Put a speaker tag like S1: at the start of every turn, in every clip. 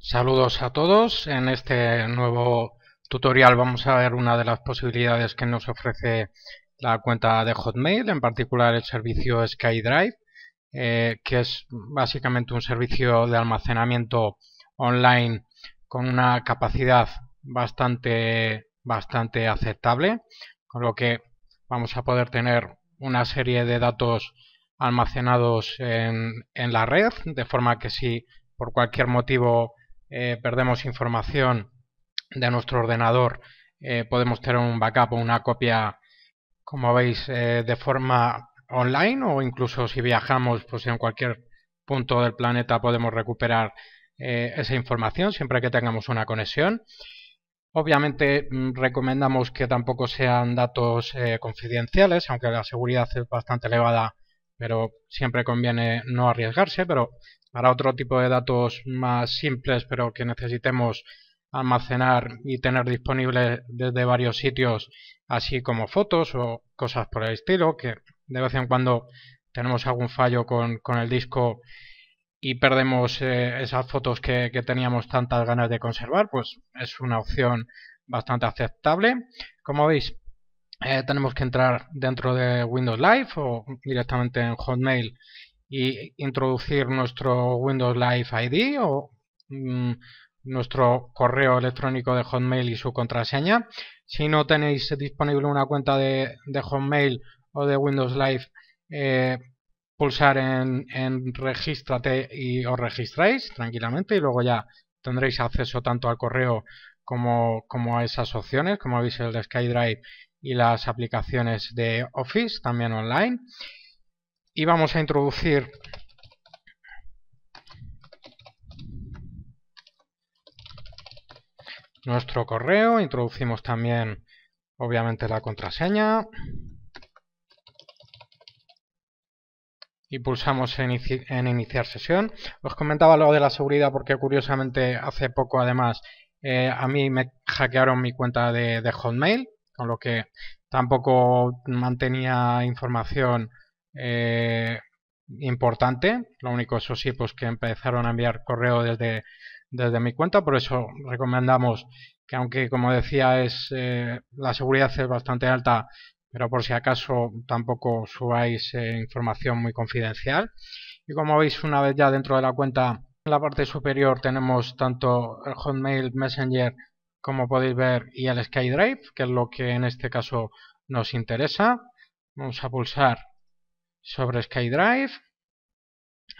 S1: Saludos a todos. En este nuevo tutorial vamos a ver una de las posibilidades que nos ofrece la cuenta de Hotmail, en particular el servicio SkyDrive, eh, que es básicamente un servicio de almacenamiento online con una capacidad bastante, bastante aceptable, con lo que vamos a poder tener una serie de datos almacenados en, en la red, de forma que si por cualquier motivo eh, perdemos información de nuestro ordenador, eh, podemos tener un backup o una copia, como veis, eh, de forma online o incluso si viajamos pues en cualquier punto del planeta podemos recuperar esa información siempre que tengamos una conexión. Obviamente mm, recomendamos que tampoco sean datos confidenciales, aunque la seguridad es bastante elevada pero siempre conviene no arriesgarse, pero para otro tipo de datos más simples pero que necesitemos almacenar y tener disponibles desde varios sitios así como fotos o cosas por el estilo que de vez en cuando tenemos algún fallo con, el disco y perdemos eh, esas fotos que, teníamos tantas ganas de conservar, pues es una opción bastante aceptable. Como veis, eh, tenemos que entrar dentro de Windows Live o directamente en Hotmail y introducir nuestro Windows Live ID o mm, nuestro correo electrónico de Hotmail y su contraseña. Si no tenéis disponible una cuenta de, de Hotmail o de Windows Live, eh, pulsar en, regístrate y os registráis tranquilamente y luego ya tendréis acceso tanto al correo como, como a esas opciones, como veis el de SkyDrive y las aplicaciones de Office también online y vamos a introducir nuestro correo, introducimos también obviamente la contraseña y pulsamos en, iniciar sesión. Os comentaba lo de la seguridad porque curiosamente hace poco además eh, a mí me hackearon mi cuenta de, de Hotmail, con lo que tampoco mantenía información eh, importante. Lo único, eso sí, pues que empezaron a enviar correo desde, desde mi cuenta. Por eso recomendamos que aunque, como decía, es eh, la seguridad es bastante alta, pero por si acaso tampoco subáis eh, información muy confidencial. Y como veis, una vez ya dentro de la cuenta, en la parte superior tenemos tanto el Hotmail, Messenger, como podéis ver, y el SkyDrive, que es lo que en este caso nos interesa. Vamos a pulsar sobre SkyDrive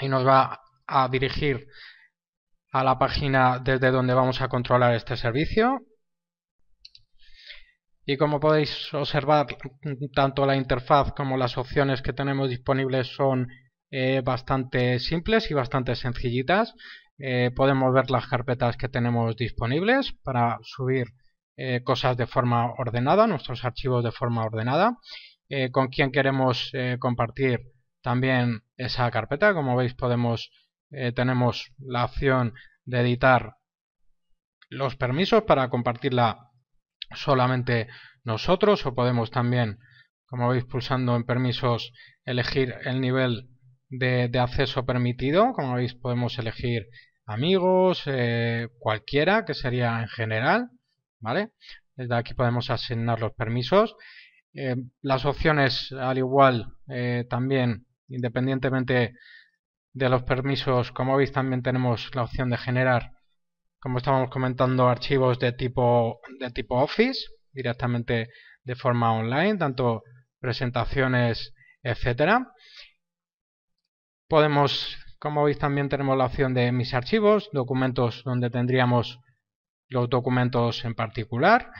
S1: y nos va a dirigir a la página desde donde vamos a controlar este servicio y como podéis observar tanto la interfaz como las opciones que tenemos disponibles son eh, bastante simples y bastante sencillitas eh, podemos ver las carpetas que tenemos disponibles para subir eh, cosas de forma ordenada, nuestros archivos de forma ordenada eh, con quién queremos eh, compartir también esa carpeta. Como veis podemos eh, tenemos la opción de editar los permisos para compartirla solamente nosotros o podemos también, como veis pulsando en permisos, elegir el nivel de, acceso permitido. Como veis podemos elegir amigos, cualquiera, que sería en general, ¿vale? Desde aquí podemos asignar los permisos eh, las opciones, al igual, eh, también, independientemente de los permisos, como veis, también tenemos la opción de generar, como estábamos comentando, archivos de tipo, de tipo Office, directamente de forma online, tanto presentaciones, etcétera. Podemos, como veis, también tenemos la opción de mis archivos, documentos donde tendríamos los documentos en particular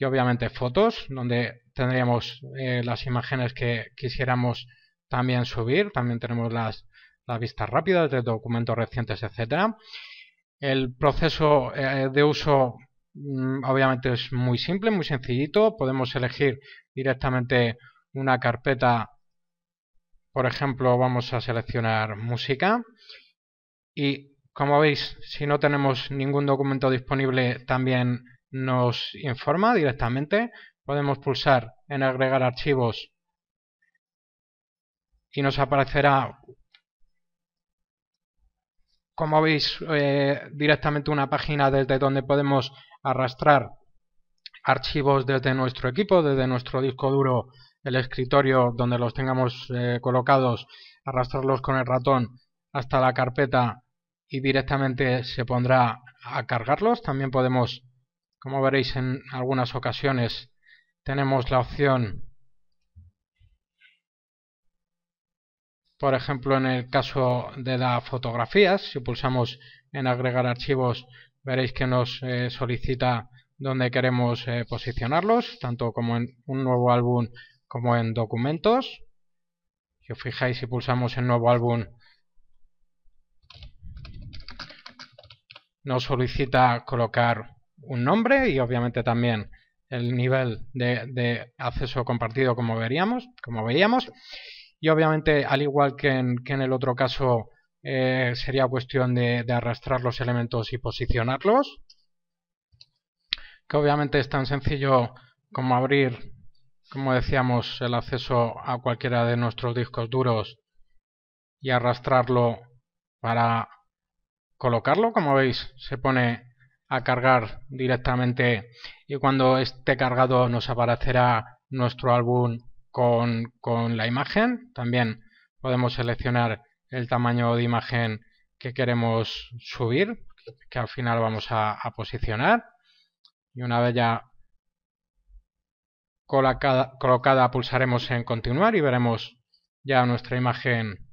S1: y obviamente fotos, donde tendríamos eh, las imágenes que quisiéramos también subir, también tenemos las, vistas rápidas de documentos recientes, etcétera. El proceso eh, de uso mm, obviamente es muy simple, muy sencillito, podemos elegir directamente una carpeta, por ejemplo vamos a seleccionar música y como veis si no tenemos ningún documento disponible también nos informa directamente. Podemos pulsar en agregar archivos y nos aparecerá, como veis, eh, directamente una página desde donde podemos arrastrar archivos desde nuestro equipo, desde nuestro disco duro, el escritorio donde los tengamos eh, colocados, arrastrarlos con el ratón hasta la carpeta y directamente se pondrá a cargarlos. También podemos como veréis en algunas ocasiones tenemos la opción, por ejemplo en el caso de las fotografías, si pulsamos en agregar archivos veréis que nos eh, solicita donde queremos eh, posicionarlos, tanto como en un nuevo álbum como en documentos. Si os fijáis, si pulsamos en nuevo álbum, nos solicita colocar un nombre y obviamente también el nivel de, acceso compartido como veríamos, como veíamos. Y obviamente, al igual que en, el otro caso, eh, sería cuestión de arrastrar los elementos y posicionarlos. Que obviamente es tan sencillo como abrir, como decíamos, el acceso a cualquiera de nuestros discos duros y arrastrarlo para colocarlo. Como veis, se pone a cargar directamente y cuando esté cargado nos aparecerá nuestro álbum con, la imagen. También podemos seleccionar el tamaño de imagen que queremos subir, que al final vamos a, posicionar. Y una vez ya colocada, colocada pulsaremos en continuar y veremos ya nuestra imagen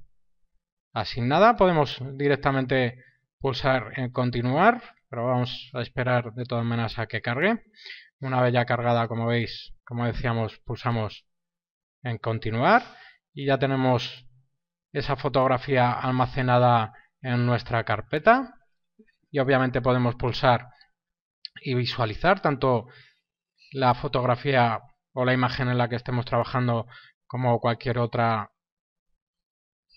S1: asignada. Podemos directamente pulsar en continuar pero vamos a esperar de todas maneras a que cargue. Una vez ya cargada, como veis, como decíamos, pulsamos en continuar y ya tenemos esa fotografía almacenada en nuestra carpeta y obviamente podemos pulsar y visualizar tanto la fotografía o la imagen en la que estemos trabajando como cualquier otra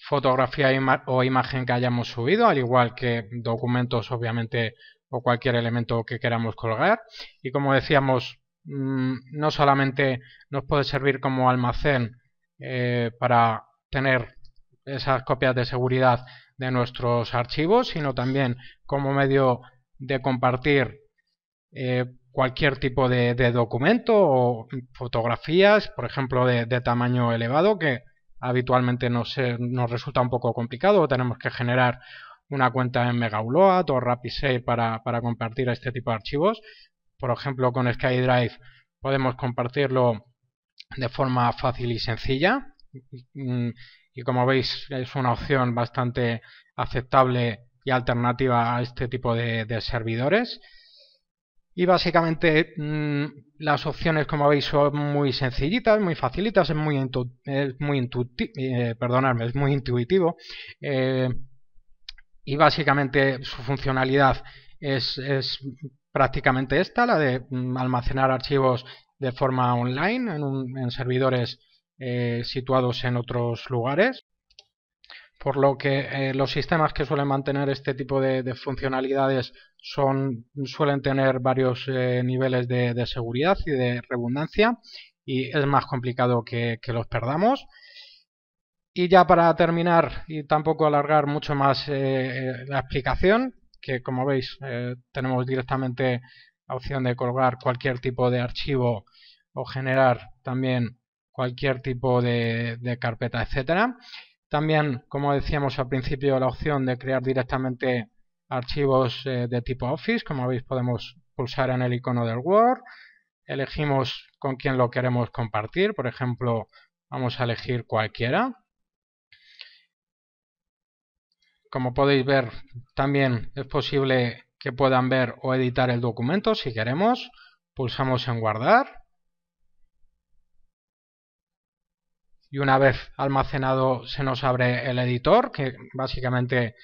S1: fotografía o imagen que hayamos subido, al igual que documentos obviamente o cualquier elemento que queramos colgar y como decíamos mm, no solamente nos puede servir como almacén eh, para tener esas copias de seguridad de nuestros archivos sino también como medio de compartir eh, cualquier tipo de, documento o fotografías por ejemplo de, tamaño elevado que habitualmente nos, nos resulta un poco complicado o tenemos que generar una cuenta en Megauload o Rapidshare para, compartir este tipo de archivos. Por ejemplo, con SkyDrive podemos compartirlo de forma fácil y sencilla. Mm, y como veis, es una opción bastante aceptable y alternativa a este tipo de, servidores. Y básicamente mm, las opciones, como veis, son muy sencillitas, muy facilitas, es muy, es muy, eh, es muy intuitivo. Eh, y básicamente su funcionalidad es, prácticamente esta, la de mm, almacenar archivos de forma online en, servidores eh, situados en otros lugares. Por lo que eh, los sistemas que suelen mantener este tipo de, funcionalidades son, suelen tener varios eh, niveles de, seguridad y de redundancia y es más complicado que los perdamos. Y ya para terminar y tampoco alargar mucho más eh, eh, la explicación, que como veis eh, tenemos directamente la opción de colgar cualquier tipo de archivo o generar también cualquier tipo de, carpeta, etcétera. También, como decíamos al principio, la opción de crear directamente archivos de tipo Office. Como veis, podemos pulsar en el icono del Word. Elegimos con quién lo queremos compartir. Por ejemplo, vamos a elegir cualquiera como podéis ver, también es posible que puedan ver o editar el documento si queremos. Pulsamos en guardar. Y una vez almacenado se nos abre el editor, que básicamente,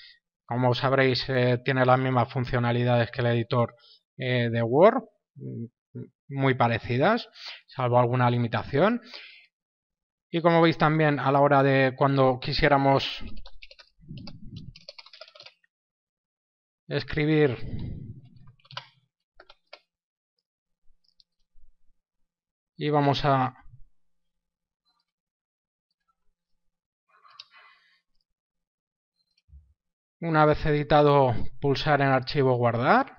S1: como sabréis, eh, tiene las mismas funcionalidades que el editor eh, de Word, mm, muy parecidas, salvo alguna limitación. Y como veis también a la hora de cuando quisiéramos escribir y vamos a una vez editado pulsar en archivo guardar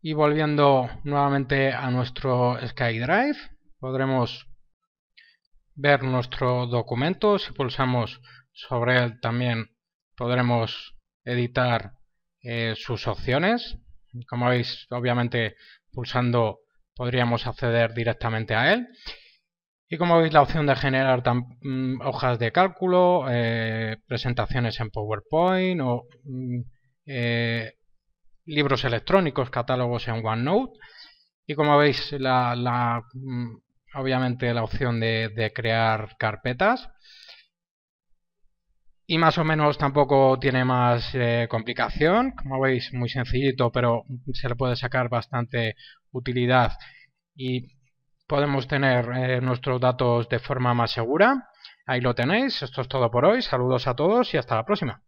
S1: y volviendo nuevamente a nuestro SkyDrive podremos ver nuestro documento. Si pulsamos sobre él también podremos editar eh, sus opciones. Como veis, obviamente pulsando podríamos acceder directamente a él. Y como veis, la opción de generar mm, hojas de cálculo, eh, presentaciones en PowerPoint o mm, eh, libros electrónicos, catálogos en OneNote. Y como veis, la, mm, obviamente la opción de, crear carpetas. Y más o menos tampoco tiene más eh, complicación, como veis muy sencillito, pero se le puede sacar bastante utilidad y podemos tener eh, nuestros datos de forma más segura. Ahí lo tenéis, esto es todo por hoy, saludos a todos y hasta la próxima.